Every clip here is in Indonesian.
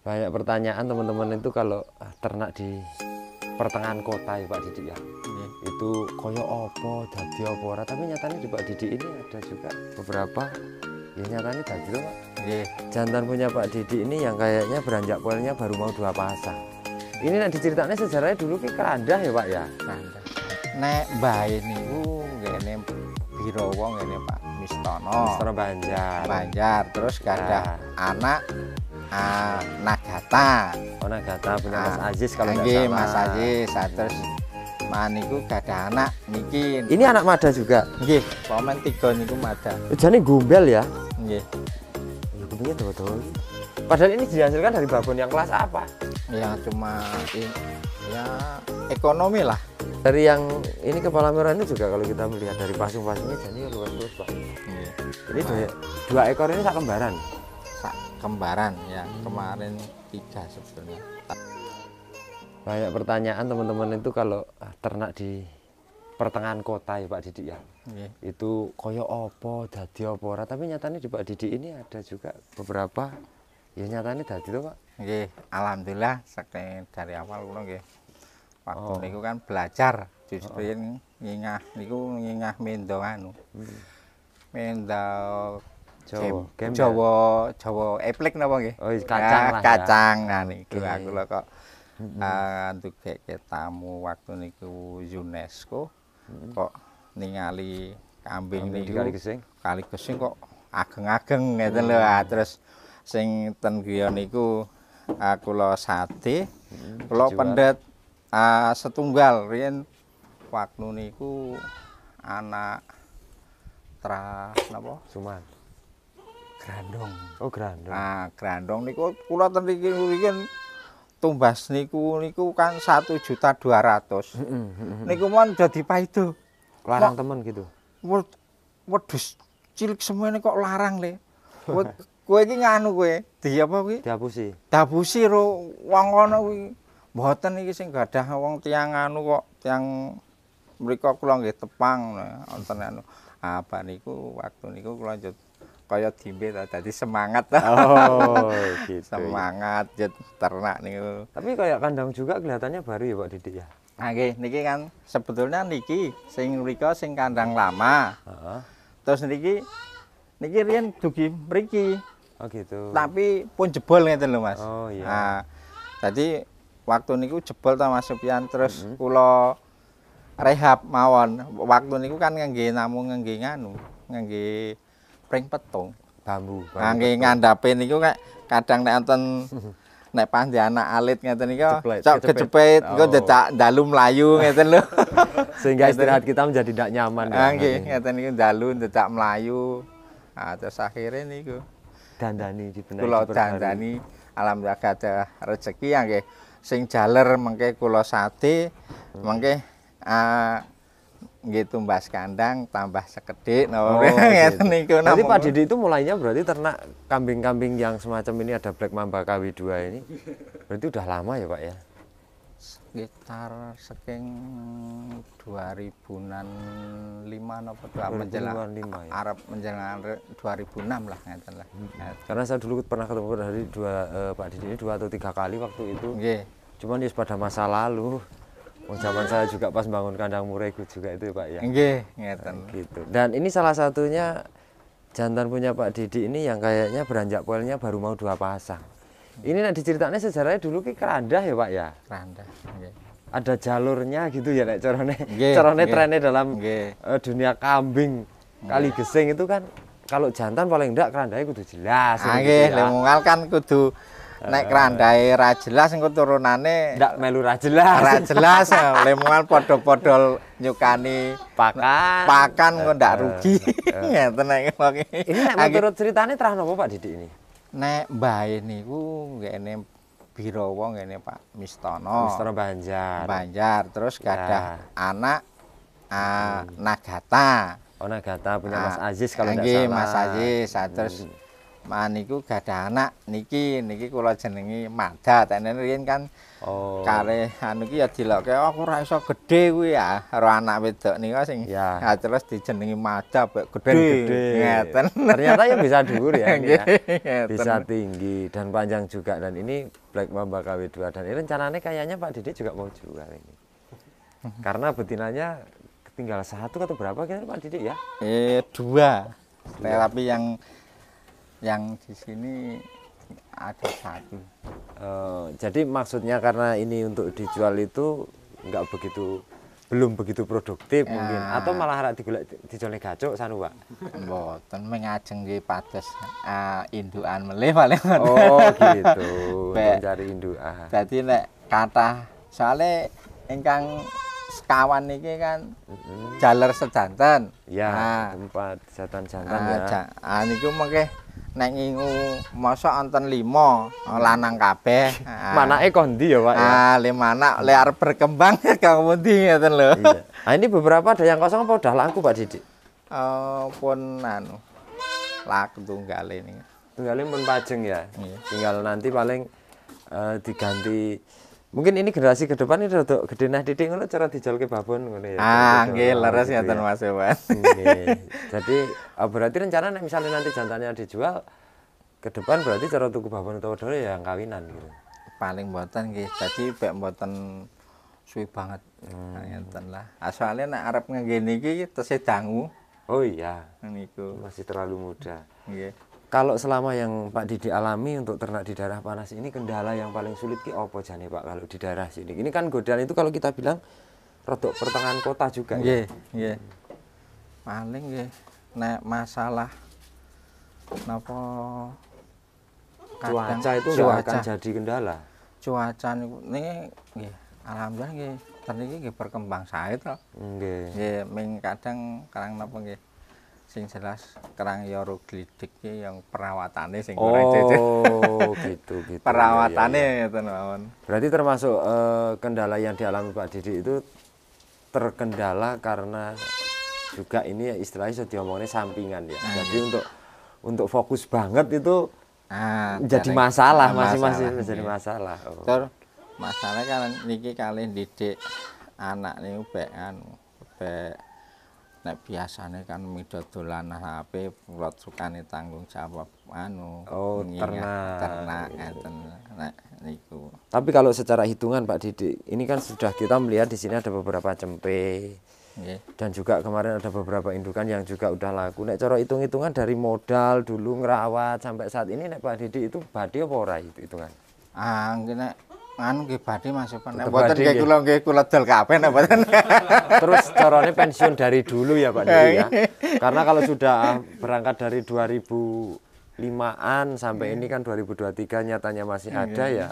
banyak pertanyaan teman-teman itu kalau ah, ternak di pertengahan kota ya Pak Didi ya iya. itu koyo opo dadi opo ora tapi nyatanya di Pak Didi ini ada juga beberapa ya nyatanya dadi loh Pak iya. jantan punya Pak Didi ini yang kayaknya beranjak polnya baru mau dua pasang ini nanti diceritanya sejarahnya dulu ke keranda ya Pak ya keranda nek bayi niku ngene birowo ini Pak Mistono Mistono Banjar Banjar terus kandah nah. anak Ah, Nagata. Oh Nagata punya Mas ah, Aziz kalau ah, nggak iya, salah. Mas Aziz, uh, terus maniku gada anak niki. Ini anak Mada juga. Nggih, pomen tiga niku Mada. Eh, jane gumbel ya. Nggih. Ya tuh betul. Ya, Padahal ini dihasilkan dari babon yang kelas apa? Ya cuma ya ekonomi lah. Dari yang ini kepala merah ini juga kalau kita melihat dari pasung-pasungnya jadi ya luar biasa. Jadi Ini dua, dua ekor ini sak kembaran kembaran ya kemarin tiga sebetulnya banyak pertanyaan teman-teman itu kalau ah, ternak di pertengahan kota ya Pak Didik ya yeah. itu koyo opo dadi opora tapi nyatanya di Pak Didik ini ada juga beberapa ya nyatanya dadi itu Pak nggih alhamdulillah sekarang dari awal kula nggih waktu oh. niku kan belajar justru oh. ngingah niku ngingah mendo anu hmm. Jawa, Gem, Jawa, Jawa eplek napa nggih? Oh, kacang lah. Kacang nah niku aku lho kok eh uh, tamu waktu niku UNESCO kok ningali kambing ini di kali kesing kali kesing kok ageng-ageng oh. ngeten lho mm. ah, terus sing ten niku aku lo sate kula pendet ah, setunggal riyen waktu niku anak tra napa Suman. Grandong. Oh, Grandong. Ah, Grandong niku kula teniki riyen tumbas niku niku kan 1.200. juta dua ratus. Niku mon dadi paido. Larang temen gitu. Wedus cilik semuanya kok larang le. Kowe iki nganu kowe? Di apa kuwi? Dabusi. Dabusi ro wong kono kuwi. Mboten iki sing gadah wong tiang anu kok tiang mriku kula nggih tepang wonten anu. Apa ah, niku waktu niku kula jod... kaya dimbe tadi semangat oh gitu ya. semangat jet ternak nih tapi kayak kandang juga kelihatannya baru ya Pak Didik ya Oke, niki kan sebetulnya niki sing mriko sing kandang lama Heeh. terus niki niki rian dugi mriki oh gitu tapi pun jebol nih lho Mas oh iya nah, jadi waktu niku jebol ta Mas Sopian terus mm -hmm. kula rehab mawon waktu niku kan ngangge namung ngangge nganu ngangge pring petung bambu. Kangge ngandhape niku kek kadang nek enten nek panjenengan alit ngeten niku cok kecepet engko dedak oh. dalu mlayu ngeten lho. Sehingga istirahat kita menjadi tidak nyaman. Kangge ngeten niku dalu dedak mlayu. Ah terus akhire niku dandani dibenahi. Kula dandani alhamdulillah gadah rezeki nggih sing jaler mengke kula sate mengke ah, gitu mbah kandang tambah sekedik oh, gitu. niku nanti Pak Didi itu mulainya berarti ternak kambing-kambing yang semacam ini ada black mamba kw dua ini berarti udah lama ya Pak ya sekitar seking lima, apa dua menjelang ya? Arab menjelang 2006 lah ngeten lah hmm. Ya. karena saya dulu pernah ketemu dari dua eh, Pak Didi ini dua atau tiga kali waktu itu yeah. cuman ya pada masa lalu Zaman saya juga pas bangun kandang murai murego juga itu Pak ya. Nggih, nah, ngeten. Gitu. Dan ini salah satunya jantan punya Pak Didi ini yang kayaknya beranjak poelnya baru mau dua pasang. Ini nanti ceritanya sejarahnya dulu ki keranda ya Pak ya. Keranda. Nggih. Ada jalurnya gitu ya nek corone. Nggih, corone trennya dalam eh, dunia kambing kali gesing itu kan kalau jantan paling enggak keranda itu jelas. Ah, nggih, gitu, ya. kan kudu Naik kerandai ra jelas engko turunane ndak melu ra jelas. Ra jelas ya. lemuan padha-padha nyukani pakan. Pakan kok ndak rugi. Ngeten nek pokoke. Ini nek menurut ceritane terah napa Pak Didik ini? Nek mbae niku ngene Birawa ngene Pak Mistono. Mistono Banjar. Banjar terus ya. gadah anak hmm. Nagata. Oh Nagata punya Mas ah, Aziz kalau enggak salah. Mas Aziz ah, terus hmm maniku gak ada anak niki niki kula jenengi Mada. Tene riyen kan oh. kare anu ki ya dilokke oh, aku ora gede gedhe ya. Karo anak wedok nika sing ya. Nah, terus dijenengi Mada bek gedhe. Ngeten. Ternyata ya bisa dhuwur ya. ya. Bisa tinggi dan panjang juga dan ini Black Mamba KW2 dan ini rencananya kayaknya Pak Dede juga mau jual ini. Mhm. Karena betinanya tinggal satu atau berapa kira Pak Dede ya? Eh dua. dua. Tapi yang yang di sini ada satu eh, jadi maksudnya karena ini untuk dijual itu nggak begitu belum begitu produktif ya. mungkin atau malah harap digolek dijual gacok sanu Pak. Mboten mengajeng nggih pates uh, eh, indukan melih paling Oh gitu. Mencari indukan. Jadi nek kata soalnya engkang sekawan niki kan mm sejantan Ya, nah, tempat jantan jantan ah, ya. Ah niku mengke nek ngingu mosok wonten 5 lanang kabeh. Manake kondi ya, Pak ya. Ah, le manak le arep berkembang kang pundi ngeten lho. Iya. Nah, ini beberapa ada yang kosong apa udah laku Pak Didik? Eh uh, pun anu. Laku tunggal ini. Tunggalin pun pajeng ya. Iya. Tinggal nanti paling eh, diganti mungkin ini generasi ke depan ini untuk gede nah didik ngono cara ke babon ngono ya. Ah, gitu. nggih leres gitu ya Mas iya. Jadi oh, berarti rencana misalnya nanti jantannya dijual ke depan berarti cara tuku babon atau dole ya kawinan gitu. Paling buatan nggih. jadi bek buatan, suwi banget. Hmm. Nah, lah. Asale ah, nek arep ngene iki tesih Oh iya. Niku masih terlalu muda. Nggih kalau selama yang Pak Didi alami untuk ternak di daerah panas ini kendala yang paling sulit ki opo jane Pak kalau di daerah sini. Ini kan godaan itu kalau kita bilang rodok pertengahan kota juga yeah, ya. Yeah. Paling ya nek masalah napa cuaca itu cuaca. akan jadi kendala. Cuaca niku nggih alhamdulillah nggih terniki nggih berkembang sae to. Nggih. Nggih ming kadang kadang napa nggih sing jelas kerang yoroglidik ya yang perawatannya sing oh, gitu gitu iya, iya, iya. perawatannya gitu, ya, ya. berarti termasuk uh, kendala yang dialami Pak Didi itu terkendala karena juga ini ya istilahnya sudah diomongnya sampingan ya hmm. jadi untuk untuk fokus banget itu ah, jadi masalah masing-masing menjadi masalah, masih, masih, masalah. Oh. Tur, masalah kan niki kalian didik anak nih ubek anu be nek biasanya kan mida HP kulot sukane tanggung jawab anu oh ternak ternak ngeten nek niku tapi kalau secara hitungan Pak Didik ini kan sudah kita melihat di sini ada beberapa cempe dan juga kemarin ada beberapa indukan yang juga udah laku nek cara hitung-hitungan dari modal dulu ngerawat sampai saat ini nek Pak Didik itu badhe apa ora itu hitungan ah nek anu nggih badhe masukan. Nek mboten nggih kula nggih kula dol kabeh nek mboten. Terus carane pensiun dari dulu ya Pak Dewi ya. Eh. Karena kalau sudah berangkat dari 2005-an sampai ini kan 2023 nyatanya masih iya. ada ya.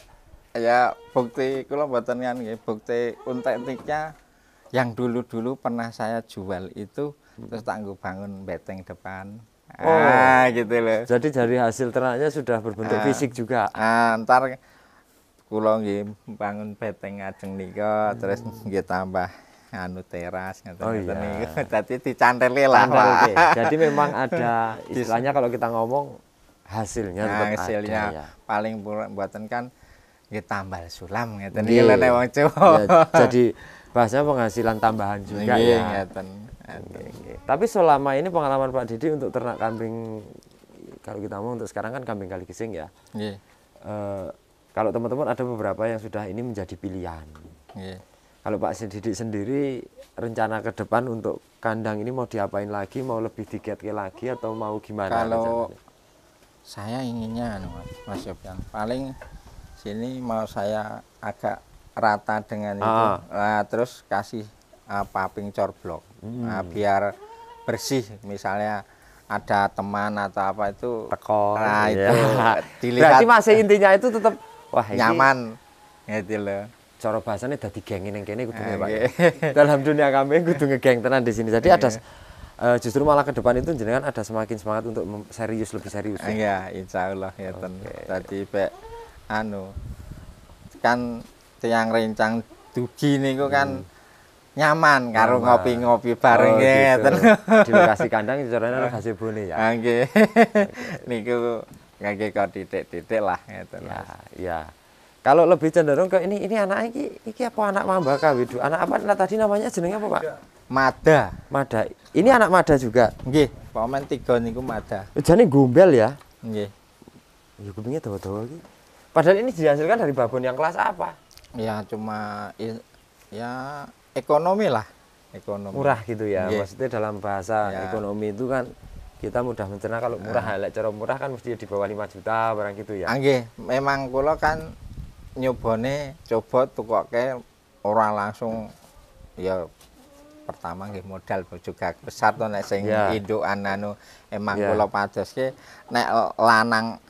Ya bukti kula mboten kan nggih bukti untek yang dulu-dulu pernah saya jual itu terus tangguh bangun beteng depan. Oh, ah, gitu loh. Jadi dari hasil ternaknya sudah berbentuk ah, fisik juga. Ah, ntar kula nggih bangun beteng ngajeng nika terus nggih tambah anu teras nggak oh, iya. niku. Dadi dicantele lah. Okay. Jadi memang ada istilahnya kalau kita ngomong hasilnya nah, tetap hasilnya ada, ya. paling buatan kan nggih tambal sulam nggak iki lene wong Jawa. Ya, jadi bahasa penghasilan tambahan juga nggih, ya. Tapi selama ini pengalaman Pak Didi untuk ternak kambing kalau kita mau untuk sekarang kan kambing kali gising ya. Nggih. Uh, kalau teman-teman ada beberapa yang sudah ini menjadi pilihan. Yeah. Kalau Pak Sididik sendiri rencana ke depan untuk kandang ini mau diapain lagi, mau lebih digetke lagi atau mau gimana? Kalau rencana? saya inginnya anu, Mas Yopian, paling sini mau saya agak rata dengan ah. itu, nah, terus kasih uh, paping corblok hmm. nah, biar bersih misalnya ada teman atau apa itu tekor nah, iya. itu dilihat berarti masih intinya itu tetap wah nyaman gitu loh cara bahasanya dadi geng ning kene kudu Pak. Ah, iya. Dalam dunia kami kudu ngegeng tenan di sini. Jadi iya. ada uh, justru malah ke depan itu jenengan ada semakin semangat untuk serius lebih serius. Ah, iya, insya Allah ya ten. Tadi pak, anu kan tiang rencang dugi niku kan hmm. nyaman karo ngopi-ngopi bareng oh, ya, gitu. ya ten. Di lokasi kandang caranya ada hasil bone ya. Ah, nggih. Niku ngake kau titik-titik lah gitu ya, ya. Kalau lebih cenderung ke ini ini anak ini iki apa anak mamba kawidu? Anak apa nah, tadi namanya jenenge apa, Pak? Iya. Mada. Mada. Ini anak Mada juga. Nggih, paman tiga niku Mada. jadi gumbel ya. Nggih. Ya kupingnya dawa-dawa iki. Padahal ini dihasilkan dari babon yang kelas apa? Ya cuma ya ekonomi lah ekonomi murah gitu ya, yeah. maksudnya dalam bahasa yeah. ekonomi itu kan kita mudah mencerna kalau murah uh. lek cara murah kan mesti di bawah 5 juta barang gitu ya nggih memang kula kan nyobone coba tukoke orang langsung ya pertama nggih modal juga besar tuh nek sing yeah. indukan anu emang yeah. kula padoske nek lanang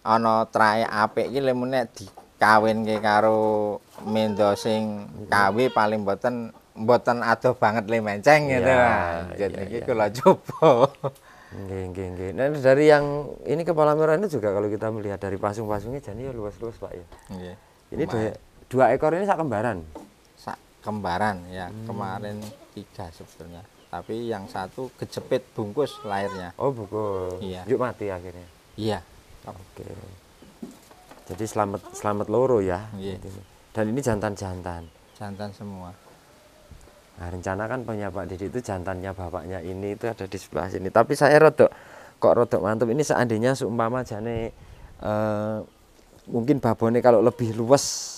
ana trae apik iki dikawin dikawinke karo mendo sing ya. kawi paling boten boten adoh banget le menceng gitu. Yeah, ya, Jadi ya, yeah, yeah. kula coba. Nggih, nggih, nggih. Nah, dari yang ini kepala merah ini juga kalau kita melihat dari pasung-pasungnya jadi ya luas-luas, Pak ya. Nggih. Ini dua, dua ekor ini sak kembaran. Sak kembaran ya. Hmm. Kemarin tiga sebetulnya. Tapi yang satu kejepit bungkus lahirnya. Oh, bungkus. Iya. Yuk mati akhirnya. Iya. Oke. Jadi selamat selamat loro ya. Iya. Dan ini jantan-jantan. Jantan semua. Nah, rencana kan punya Pak Didi itu jantannya bapaknya ini itu ada di sebelah sini. Tapi saya rodok kok rodok mantap ini seandainya seumpama jane eh, mungkin babone kalau lebih luas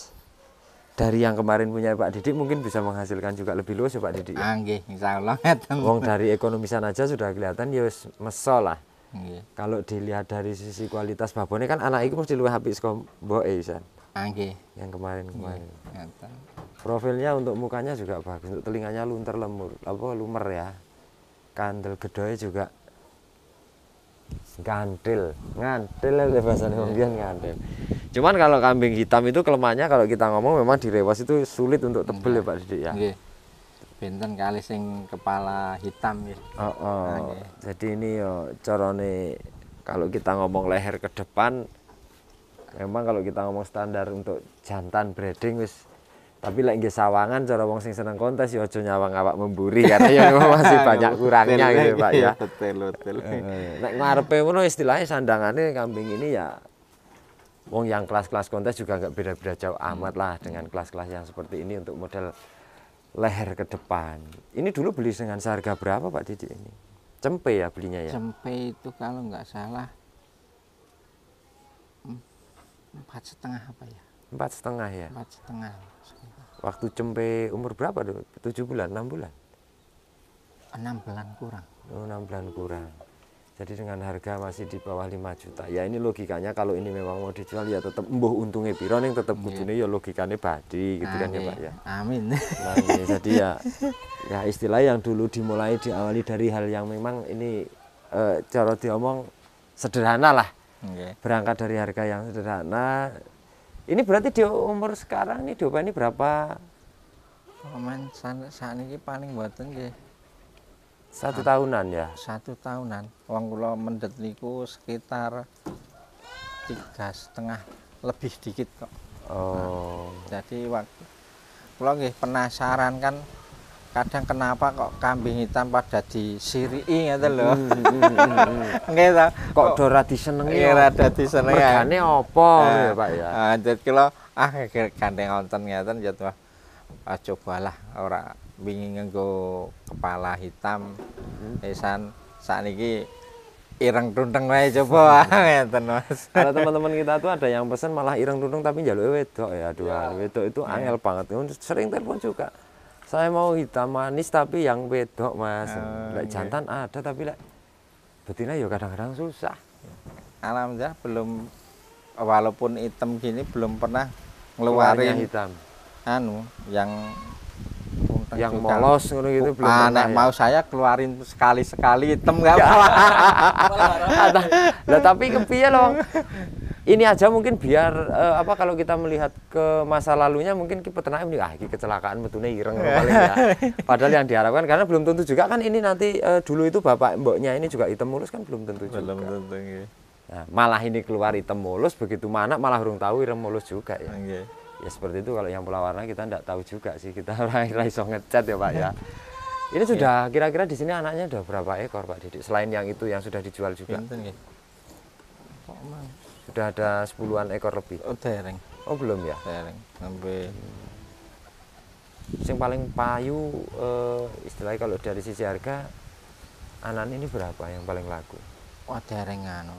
dari yang kemarin punya Pak Didik mungkin bisa menghasilkan juga lebih luas ya Pak Didik. Ya? Angge, insya Allah. Wong dari ekonomi sana aja sudah kelihatan ya mesolah. lah. Kalau dilihat dari sisi kualitas babonnya kan anak itu mesti luwih habis kok mboke Angge. Yang kemarin-kemarin. Kemarin profilnya untuk mukanya juga bagus untuk telinganya lunter lemur apa lumer ya kandel gedoy juga ngantil ngantil ya bahasa kemudian ngantil cuman kalau kambing hitam itu kelemahannya kalau kita ngomong memang di rewas itu sulit untuk tebel ya Pak Didik ya Nggih. benten kali sing kepala hitam ya oh, oh. jadi ini yo corone kalau kita ngomong leher ke depan memang kalau kita ngomong standar untuk jantan breeding wis tapi lagi sawangan cara wong sing seneng kontes ya aja nyawang awak memburi karena ya masih banyak kurangnya gitu Pak ya. Iya, betul betul. Nek ngarepe ngono istilahnya sandangannya kambing ini ya wong yang kelas-kelas kontes juga nggak beda-beda jauh amat lah dengan kelas-kelas yang seperti ini untuk model leher ke depan. Ini dulu beli dengan seharga berapa Pak Didi ini? Cempe ya belinya ya? Cempe itu kalau nggak salah hmm, empat setengah apa ya? Empat setengah ya? Empat setengah. Waktu cempe umur berapa tuh? Tujuh bulan, enam bulan? Enam bulan kurang. Oh, enam bulan kurang. Jadi dengan harga masih di bawah lima juta. Ya ini logikanya kalau ini memang mau dijual ya tetap embuh untungnya piro yang tetap butuhnya ya logikanya badi gitu Amin. kan ya Pak ya. Amin. Nah, ya, jadi ya ya istilah yang dulu dimulai diawali dari hal yang memang ini e, cara diomong sederhana lah. Okay. Iya. Berangkat dari harga yang sederhana ini berarti di umur sekarang nih Dova ini berapa? Momen oh, saat ini paling buatan ya. Satu ah, tahunan ya? Satu tahunan. Wong kula mendet niku sekitar tiga setengah lebih dikit kok. Oh. Nah, jadi waktu kula nggih penasaran kan kadang kenapa kok kambing hitam pada di ngoten lho. Hmm, hmm, hmm, Nggih ta. Kok do ra disenengi. Iya ra disenengi. Ya. Regane apa ya Pak ya. Ah dadi kula ah gandeng wonten ngeten ya tuh. Ah, cobalah orang bingung nganggo kepala hitam. Esan ki ireng tundeng wae coba ah, ngeten Mas. Kalau teman-teman kita tuh ada yang pesen malah ireng tundeng tapi jalur wedok ya. dua ya. wedok itu ya. angel banget. Sering telepon juga saya mau hitam manis tapi yang wedok mas oh, lek iya. jantan ada tapi lek betina ya kadang-kadang susah alhamdulillah belum walaupun hitam gini belum pernah ngeluarin Keluarnya hitam anu yang yang juga. molos ngono gitu belum ah, ya. mau saya keluarin sekali-sekali hitam enggak apa-apa. Lah tapi kepiye loh ini aja mungkin biar uh, apa kalau kita melihat ke masa lalunya mungkin peternak ah, ini ah kecelakaan betulnya ireng paling ya. Padahal yang diharapkan karena belum tentu juga kan ini nanti uh, dulu itu bapak mboknya ini juga hitam mulus kan belum tentu juga. Belum tentu ya. Nah, malah ini keluar hitam mulus begitu mana malah urung tahu ireng mulus juga ya. Okay. Iya. Ya seperti itu kalau yang pola warna kita tidak tahu juga sih kita orang ra iso ngecat ya Pak ya. Ini sudah iya. kira-kira di sini anaknya sudah berapa ekor Pak Didik selain yang itu yang sudah dijual juga. Pinten, ya. Sudah ada sepuluhan ekor lebih. Oh, dereng. Oh, belum ya? Dereng. Sampai yang paling payu uh, istilahnya kalau dari sisi harga anan ini berapa yang paling laku? Wah, oh, dereng anu.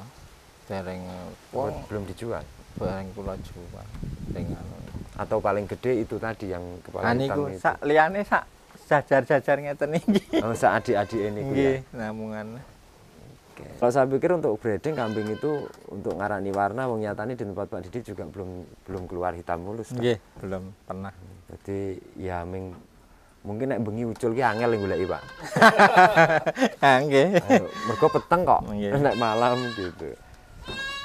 Dereng eh, wong oh, belum dijual. Dereng kula jual. Dereng anu. Atau paling gede itu tadi yang kepala nah, hitam itu. Sak liyane sak jajar-jajar ngeten iki. Oh, sak adik-adik ini. ya. Nggih, Okay. Kalau saya pikir untuk breeding kambing itu untuk ngarani warna wong nyatani di tempat Pak Didi juga belum belum keluar hitam mulus. Iya, yeah, belum pernah. Jadi ya ming mungkin naik bengi ucul ki angel yang gula iba. Angge. Mergo peteng kok. Yeah. Nek malam gitu.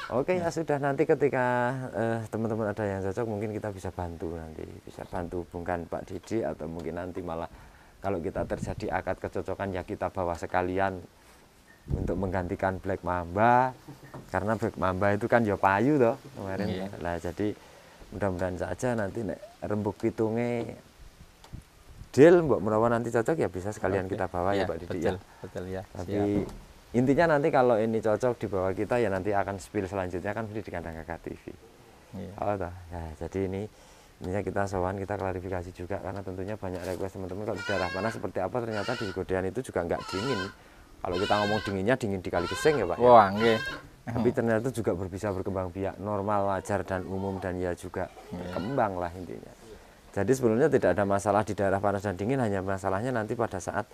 Oke okay, ya. ya sudah nanti ketika eh, teman-teman uh, ada yang cocok mungkin kita bisa bantu nanti bisa bantu hubungkan Pak Didi atau mungkin nanti malah kalau kita terjadi akad kecocokan ya kita bawa sekalian untuk menggantikan black mamba karena black mamba itu kan ya payu toh kemarin yeah. lah jadi mudah-mudahan saja nanti nek rembuk pitunge deal mbok menawa nanti cocok ya bisa sekalian okay. kita bawa yeah, ya Pak iya, Didi betul, ya. Betul ya. Tapi Siap. intinya nanti kalau ini cocok dibawa kita ya nanti akan spill selanjutnya kan di kandang kakak TV. Iya. Yeah. Oh, Ya, jadi ini intinya kita sowan kita klarifikasi juga karena tentunya banyak request teman-teman kalau di daerah panas seperti apa ternyata di godean itu juga nggak dingin kalau kita ngomong dinginnya dingin di kali kesing ya Pak. Ya? Wah, ya? Tapi ternyata juga berbisa berkembang biak normal, wajar dan umum dan ya juga berkembang lah intinya. Jadi sebenarnya tidak ada masalah di daerah panas dan dingin, hanya masalahnya nanti pada saat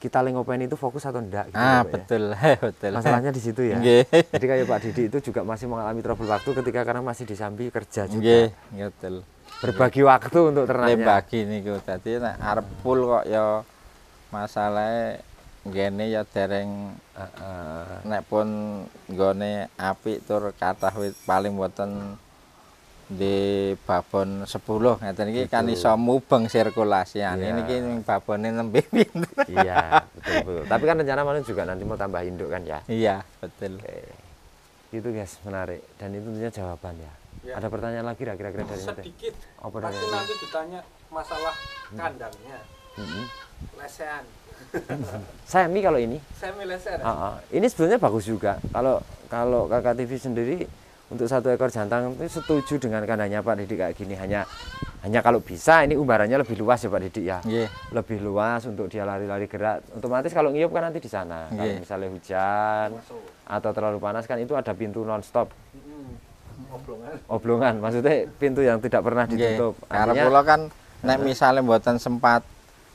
kita lingopen itu fokus atau tidak. gitu ah, ya, betul, ya? betul. Masalahnya di situ ya. Jadi kayak Pak Didi itu juga masih mengalami trouble waktu ketika karena masih di Sambi kerja juga. betul. Berbagi waktu untuk ternaknya. Berbagi nih kok Tadi nah arpul kok ya masalahnya gini ya dereng uh. nek pun goni api tur kata paling buatan di babon 10 ya nah, iki kan iso mubeng sirkulasi yeah. ini babon ini lebih Iya, betul, betul. Tapi kan rencana mana juga nanti mau tambah induk kan ya? Iya, betul. Oke. Itu guys, menarik. Dan itu tentunya jawaban ya. ya. Ada pertanyaan lagi kira-kira dari Sedikit. Apa Pasti nanti ditanya masalah hmm. kandangnya. Mm -hmm. Lesehan semi kalau ini semi laser uh, uh. ini sebenarnya bagus juga kalau kalau kakak TV sendiri untuk satu ekor jantan itu setuju dengan kandangnya Pak Didik kayak gini hanya hanya kalau bisa ini umbarannya lebih luas ya Pak Didik ya yeah. lebih luas untuk dia lari-lari gerak otomatis kalau ngiup kan nanti di sana yeah. kalau iya. misalnya hujan Masuk. atau terlalu panas kan itu ada pintu non stop. oblongan oblongan maksudnya pintu yang tidak pernah iya. ditutup yeah. karena pulau kan nek misalnya buatan sempat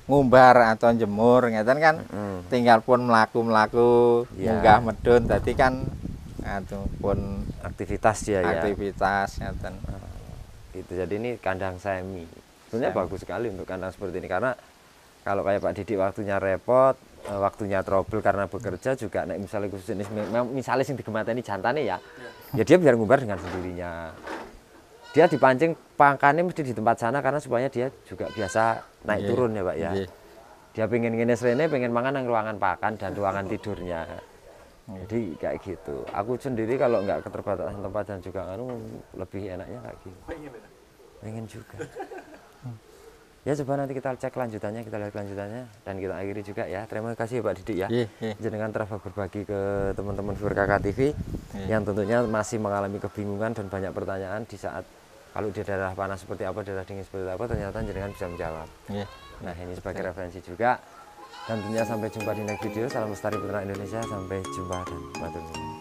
ngumbar atau jemur ngeten kan mm. tinggal pun melaku-melaku yeah. munggah medun tadi kan atau pun aktivitas dia aktivitas, ya aktivitas ngeten ah, itu jadi ini kandang semi sebenarnya semi. bagus sekali untuk kandang seperti ini karena kalau kayak Pak Didik waktunya repot eh, waktunya trouble karena bekerja juga nah misalnya khusus jenis misalnya sing ini jantan ya iya. ya dia biar ngumbar dengan sendirinya dia dipancing pangkannya mesti di tempat sana karena supaya dia juga biasa naik yeah. turun ya pak ya yeah. dia pengen ngene serene pengen makan yang ruangan pakan dan ruangan tidurnya iya. jadi kayak gitu aku sendiri kalau nggak keterbatasan tempat dan juga anu lebih enaknya kayak gitu pengen juga ya coba nanti kita cek lanjutannya kita lihat lanjutannya dan kita akhiri juga ya terima kasih ya, Pak Didik ya yeah, yeah. jenengan telah berbagi ke teman-teman Viewer -teman TV iya. yang tentunya masih mengalami kebingungan dan banyak pertanyaan di saat kalau di daerah panas seperti apa, daerah dingin seperti apa, ternyata jenengan bisa menjawab. Yeah. Nah ini sebagai referensi juga. Dan tentunya sampai jumpa di next video. Salam lestari peternak Indonesia. Sampai jumpa dan matur